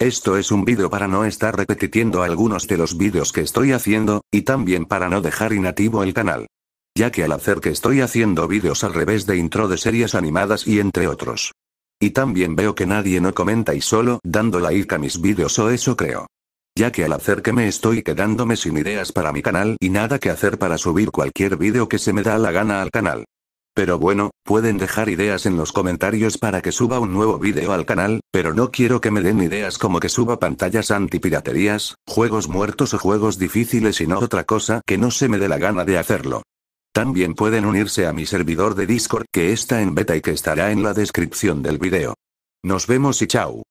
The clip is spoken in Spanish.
Esto es un vídeo para no estar repitiendo algunos de los vídeos que estoy haciendo, y también para no dejar inactivo el canal. Ya que al hacer que estoy haciendo vídeos al revés de intro de series animadas y entre otros. Y también veo que nadie no comenta y solo dando like a mis vídeos o eso creo. Ya que al hacer que me estoy quedándome sin ideas para mi canal y nada que hacer para subir cualquier vídeo que se me da la gana al canal. Pero bueno, pueden dejar ideas en los comentarios para que suba un nuevo vídeo al canal, pero no quiero que me den ideas como que suba pantallas antipiraterías, juegos muertos o juegos difíciles no otra cosa que no se me dé la gana de hacerlo. También pueden unirse a mi servidor de Discord que está en beta y que estará en la descripción del video. Nos vemos y chao.